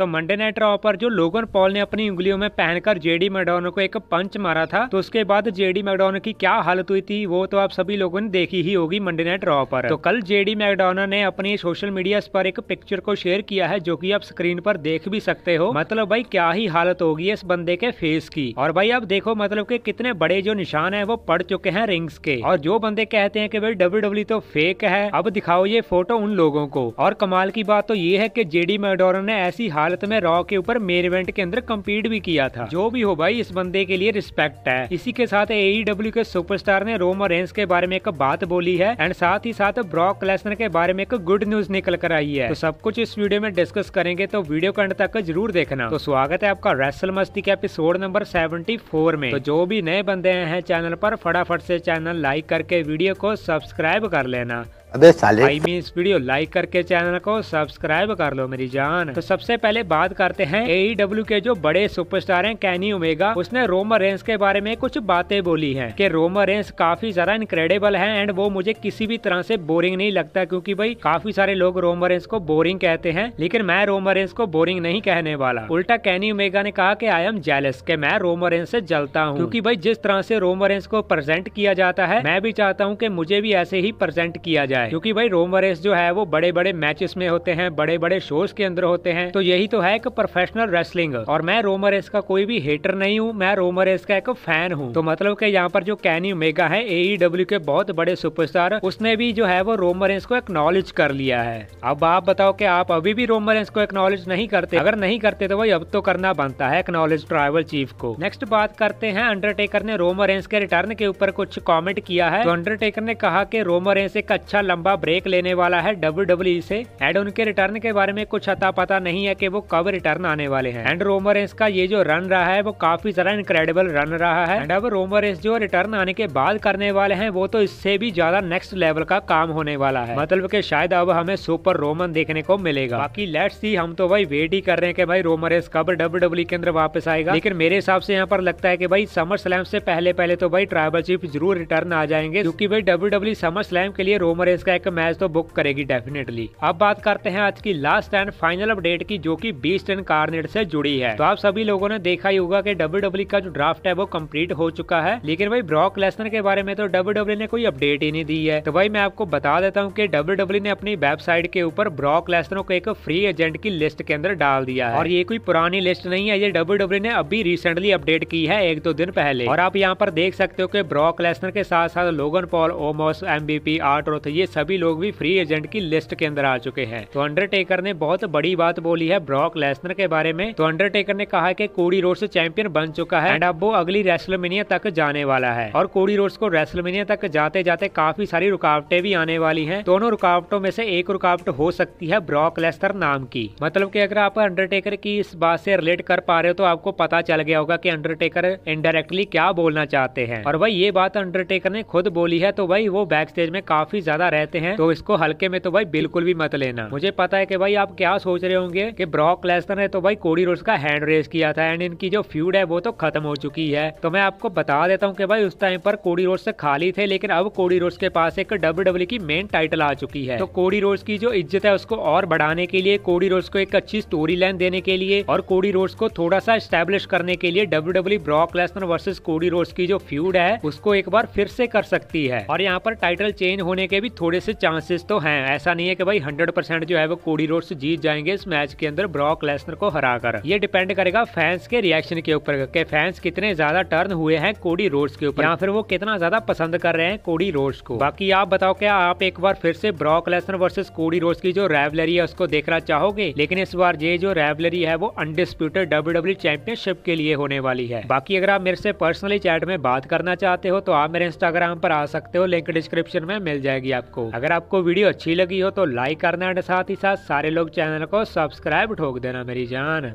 तो Monday night raw पर जो लोगन पॉल ने अपनी उंगलियों में पहनकर जेडी मैडोन को एक पंच मारा था तो उसके बाद जेडी मैकडोनो की क्या हालत हुई थी वो तो आप सभी लोगों ने देखी ही होगी मंडे नाइट रॉ पर तो कल जेडी मैकडोनो ने अपनी सोशल मीडिया पर एक पिक्चर को शेयर किया है जो की आप स्क्रीन पर देख भी सकते हो मतलब भाई क्या ही हालत होगी इस बंदे के फेस की और भाई आप देखो मतलब के कितने बड़े जो निशान है वो पड़ चुके हैं रिंग्स के और जो बंदे कहते हैं कि भाई डब्ल्यू e तो फेक है अब दिखाओ ये फोटो उन लोगों को और कमाल की बात तो ये है की जेडी मैकडोनो ने ऐसी हालत हालत में रॉ के ऊपर मेन इवेंट के अंदर कम्पीट भी किया था जो भी हो भाई इस बंदे के लिए रिस्पेक्ट है इसी के साथ एईडब्ल्यू e के सुपर ने रोम रेंस के बारे में एक बात बोली है एंड साथ ही साथ ब्रॉक क्लेसनर के बारे में एक गुड न्यूज निकल कर आई है तो सब कुछ इस वीडियो में डिस्कस करेंगे तो वीडियो को अंत तक जरूर देखना तो स्वागत है आपका रेसल मस्ती के एपिसोड नंबर सेवेंटी फोर में तो जो भी नए बंदे हैं चैनल पर फटाफट से चैनल लाइक करके वीडियो को सब्सक्राइब कर लेना अबे साले भाई में वीडियो लाइक करके चैनल को सब्सक्राइब कर लो मेरी जान तो सबसे पहले बात करते हैं डब्ल्यू e के जो बड़े सुपरस्टार हैं कैनी उमेगा उसने रोमर रेंस के बारे में कुछ बातें बोली हैं कि रोमर रेंस काफी ज्यादा इनक्रेडिबल है एंड वो मुझे किसी भी तरह से बोरिंग नहीं लगता क्यूँकी भाई काफी सारे लोग रोमर रेंस को बोरिंग कहते हैं लेकिन मैं रोमर रेंस को बोरिंग नहीं कहने वाला उल्टा कैनी उमेगा ने कहा की आई एम जेलस के मैं रोमर रेंस से जलता हूँ क्यूँकी भाई जिस तरह से रोमर रेंस को प्रेजेंट किया जाता है मैं भी चाहता हूँ की मुझे भी ऐसे ही प्रेजेंट किया जाए जाए क्योंकि भाई रोम वरेस जो है वो बड़े बड़े मैचेस में होते हैं बड़े बड़े शोज के अंदर होते हैं तो यही तो है एक प्रोफेशनल रेसलिंग और मैं रोम वरेस का कोई भी हेटर नहीं हूँ मैं रोम वरेस का एक फैन हूँ तो मतलब के यहाँ पर जो कैनी मेगा है ए e के बहुत बड़े सुपरस्टार उसने भी जो है वो रोम वरेस को एक्नोलेज कर लिया है अब आप बताओ की आप अभी भी रोम वरेस को एक्नोलेज नहीं करते अगर नहीं करते तो भाई अब तो करना बनता है एक्नोलेज ट्राइवल चीफ को नेक्स्ट बात करते हैं अंडरटेकर ने रोमरेंस के रिटर्न के ऊपर कुछ कमेंट किया है तो अंडरटेकर ने कहा कि रोमरेंस एक अच्छा लंबा ब्रेक लेने वाला है डब्ल्यू e से एंड उनके रिटर्न के बारे में कुछ अता पता नहीं है की वो कब रिटर्न आने वाले हैं एंड रोमर का ये जो रन रहा है वो काफी ज्यादा इनक्रेडिबल रन रहा है एंड अब रोमर इस जो रिटर्न आने के बाद करने वाले हैं वो तो इससे भी ज्यादा नेक्स्ट लेवल का काम होने वाला है मतलब की शायद अब हमें सुपर रोमन देखने को मिलेगा बाकी लेट सी हम तो भाई वेट ही कर रहे हैं की भाई रोमर रेस कब डब्ल्यू e के अंदर वापस आएगा लेकिन मेरे हिसाब से यहाँ पर लगता है की भाई समर स्लैम से पहले पहले तो भाई ट्राइबल चीफ जरूर रिटर्न आ जाएंगे क्योंकि भाई डब्ल्यू समर स्लैम के लिए रोमर सीरीज का एक मैच तो बुक करेगी डेफिनेटली अब बात करते हैं आज की लास्ट एंड फाइनल अपडेट की जो की बीस टेन कार्नेट से जुड़ी है तो आप सभी लोगों ने देखा ही होगा की डब्ल्यू e का जो ड्राफ्ट है वो कम्प्लीट हो चुका है लेकिन भाई ब्रॉक लेसनर के बारे में तो डब्ल्यू e ने कोई अपडेट ही नहीं दी है तो भाई मैं आपको बता देता हूँ की डब्ल्यू ने अपनी वेबसाइट के ऊपर ब्रॉक लेसनर को एक फ्री एजेंट की लिस्ट के अंदर डाल दिया है और ये कोई पुरानी लिस्ट नहीं है ये डब्ल्यू e ने अभी रिसेंटली अपडेट की है एक दो दिन पहले और आप यहाँ पर देख सकते हो कि ब्रॉक लेसनर के साथ साथ लोगन पॉल ओमोस एमबीपी आर्ट्रोथ ये सभी लोग भी फ्री एजेंट की लिस्ट के अंदर आ चुके हैं तो अंडरटेकर ने बहुत बड़ी बात बोली है ब्रॉक लेसनर के बारे में तो अंडरटेकर ने कहा की कोडी रोड चैंपियन बन चुका है एंड अब वो अगली रेसलमेनिया तक जाने वाला है और कोडी रोड को रेसलमेनिया तक जाते जाते काफी सारी रुकावटें भी आने वाली है दोनों रुकावटों में से एक रुकावट हो सकती है ब्रॉक लेस्टर नाम की मतलब कि अगर आप अंडरटेकर की इस बात से रिलेट कर पा रहे हो तो आपको पता चल गया होगा कि अंडरटेकर इनडायरेक्टली क्या बोलना चाहते हैं और भाई ये बात अंडरटेकर ने खुद बोली है तो भाई वो बैक स्टेज में काफी ज्यादा रहते हैं तो इसको हल्के में तो भाई बिल्कुल भी मत लेना मुझे पता है की भाई आप क्या सोच रहे होंगे कि ब्रॉक लेसनर ने तो भाई कोडी रोड्स का हैंड रेस किया था एंड इनकी जो फ्यूड है वो तो खत्म हो चुकी है तो मैं आपको बता देता हूँ की भाई उस टाइम पर कोडी रोड्स खाली थे लेकिन अब कोडी रोड्स के पास एक डब्ल्यू e की मेन टाइटल आ चुकी है तो कोडी रोड्स की जो इज्जत है उसको और बढ़ाने के लिए कोडी रोड्स को एक अच्छी स्टोरी लाइन देने के लिए और कोडी रोड्स को थोड़ा सा स्टेब्लिश करने के लिए W W Brock Lesnar versus Cody Rhodes की जो फ्यूड है उसको एक बार फिर से कर सकती है और यहाँ पर टाइटल चेंज होने के भी थोड़े थोड़े से चांसेस तो हैं ऐसा नहीं है कि भाई हंड्रेड परसेंट जो है वो कोडी रोड्स जीत जाएंगे इस मैच के अंदर ब्रॉक लेसनर को हरा कर ये डिपेंड करेगा फैंस के रिएक्शन के ऊपर के फैंस कितने ज्यादा टर्न हुए हैं कोडी रोड्स के ऊपर या फिर वो कितना ज्यादा पसंद कर रहे हैं कोडी रोड्स को बाकी आप बताओ क्या आप एक बार फिर से Brock Lesnar versus Cody Rhodes की जो रेवलरी है उसको देखना चाहोगे लेकिन इस बार ये जो रेवलरी है वो अनडिस्प्यूटेड डब्ल्यू चैंपियनशिप के लिए होने वाली है बाकी अगर आप मेरे से पर्सनली चैट में बात करना चाहते हो तो आप मेरे इंस्टाग्राम पर आ सकते हो लिंक डिस्क्रिप्शन में मिल जाएगी आपको को अगर आपको वीडियो अच्छी लगी हो तो लाइक करना साथ ही साथ सारे लोग चैनल को सब्सक्राइब ठोक देना मेरी जान